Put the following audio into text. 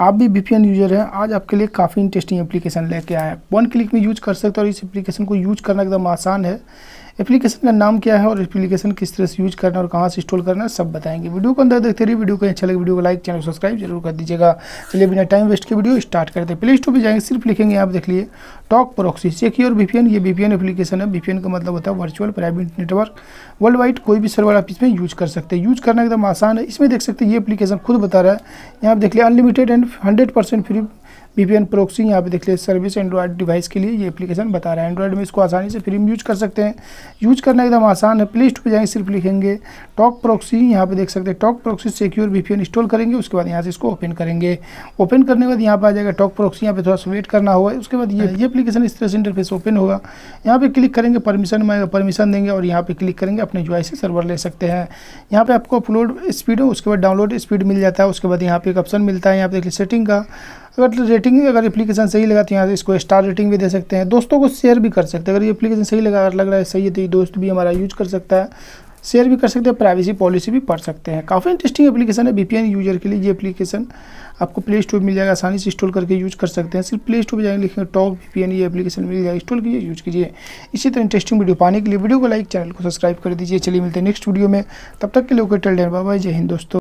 आप भी B user हैं आज आपके लिए काफ़ी इंटरेस्टिंग एप्लीकेशन लेके आए हैं वन क्लिक में यूज कर सकते हो और इस एप्लीकेशन को यूज करना एकदम आसान है एप्लीकेशन का नाम क्या है और एप्लीकेशन किस तरह से यूज करना और कहाँ से इंस्टॉल करना है सब बताएंगे वीडियो को अंदर देखते रहिए वीडियो को अच्छा लगे वीडियो को लाइक चैनल सब्सक्राइब जरूर कर दीजिएगा चलिए बिना टाइम वेस्ट के वीडियो स्टार्ट करते हैं प्ले स्टोर पर जाएंगे सिर्फ लिखेंगे आप देख लिए टॉक प्रोक्सी सिक्योर वीपीएन ये वीपीएन एप्लीकेशन है वीपीएन का मतलब होता है virtual private network world wide कोई भी सर्वर आप इसमें यूज कर सकते हैं यूज करना एकदम आसान है इसमें देख सकते हैं ये एप्लीकेशन खुद बता रहा है यहाँ आप देख लिया unlimited and hundred percent free VPN proxy यहाँ पे देख लीजिए सर्विस एंड्रॉयड डिवाइस के लिए ये एप्लीकेशन बता रहा है एंड्रॉयड में इसको आसानी से फ्री में यूज कर सकते हैं यूज करना एकदम आसान है प्ले स्टोर पर जाएंगे सिर्फ लिखेंगे टॉक प्रोक्सी यहाँ पे देख सकते हैं talk proxy secure VPN install करेंगे उसके बाद यहाँ से इसको ओपन करेंगे ओपन करने के बाद यहाँ पर आ जाएगा टॉक प्रोक्सी यहाँ पर थोड़ा सा वेट करना होगा उसके बाद ये ये एप्लीकेशन इस तरह से इंटरफेस ओपन होगा यहाँ पर क्लिक करेंगे परमिशन में परमिशन देंगे और यहाँ पर क्लिक करेंगे अपने आई से सर्वर ले सकते हैं यहाँ पर आपको अपलोड स्पीड हो उसके बाद डाउनलोड स्पीड मिल जाता है उसके बाद यहाँ पर एक ऑप्शन मिलता है यहाँ पर देखिए सेटिंग का अगर रेटिंग तो अगर एप्लीकेशन सही लगा तो यहाँ से इसको स्टार रेटिंग भी दे सकते हैं दोस्तों को शेयर भी कर सकते हैं अगर ये एप्लीकेशन सही लगा अगर लग रहा है सही है तो ये दोस्त भी हमारा यूज कर सकता है शेयर भी कर सकते हैं प्राइवेसी पॉलिसी भी पढ़ सकते हैं काफ़ी इंटरेस्टिंग एप्लीकेशन है बी यूजर के लिए ये एप्लीकेशन आपको प्ले स्टोर मिल जाएगा आसानी से इंस्टॉल करके यूज कर सकते हैं सिर्फ प्ले स्टोर पर जाएंगे लिखेंगे टॉक वीपीएन ये एप्लीकेशन मिल जाएगा इंस्टॉल कीजिए यूज कीजिए इसी तरह इंटरेस्टिंग वीडियो पाने के लिए वीडियो को लाइक चैनल को सब्सक्राइब कर दीजिए चलिए मिलते हैं नेक्स्ट वीडियो में तब तक के लिए ओके टेल डेन बाबा जय हिंद दोस्तों